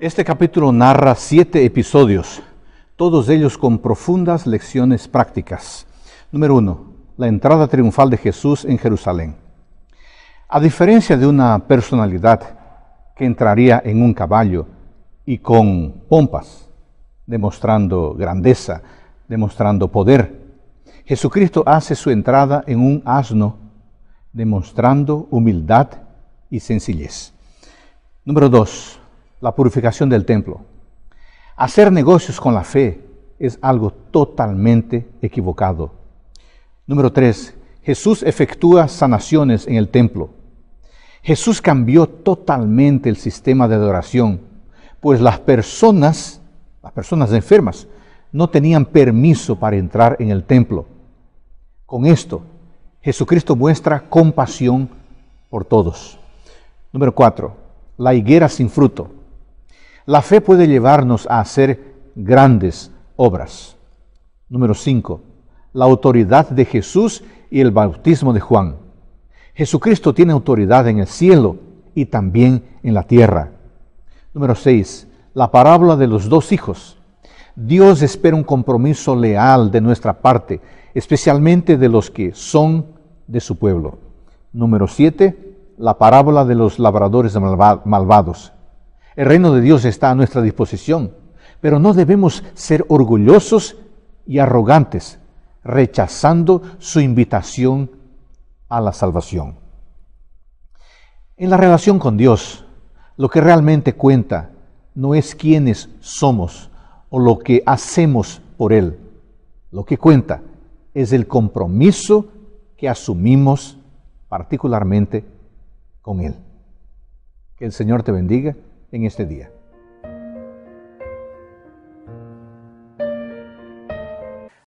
Este capítulo narra siete episodios, todos ellos con profundas lecciones prácticas. Número uno, la entrada triunfal de Jesús en Jerusalén. A diferencia de una personalidad que entraría en un caballo y con pompas, demostrando grandeza, demostrando poder, Jesucristo hace su entrada en un asno, demostrando humildad y sencillez. Número dos, la purificación del templo. Hacer negocios con la fe es algo totalmente equivocado. Número 3. Jesús efectúa sanaciones en el templo. Jesús cambió totalmente el sistema de adoración, pues las personas, las personas enfermas, no tenían permiso para entrar en el templo. Con esto, Jesucristo muestra compasión por todos. Número 4. La higuera sin fruto. La fe puede llevarnos a hacer grandes obras. Número 5. La autoridad de Jesús y el bautismo de Juan. Jesucristo tiene autoridad en el cielo y también en la tierra. Número 6. La parábola de los dos hijos. Dios espera un compromiso leal de nuestra parte, especialmente de los que son de su pueblo. Número 7. La parábola de los labradores malvados. El reino de Dios está a nuestra disposición, pero no debemos ser orgullosos y arrogantes, rechazando su invitación a la salvación. En la relación con Dios, lo que realmente cuenta no es quiénes somos o lo que hacemos por Él. Lo que cuenta es el compromiso que asumimos particularmente con Él. Que el Señor te bendiga en este día.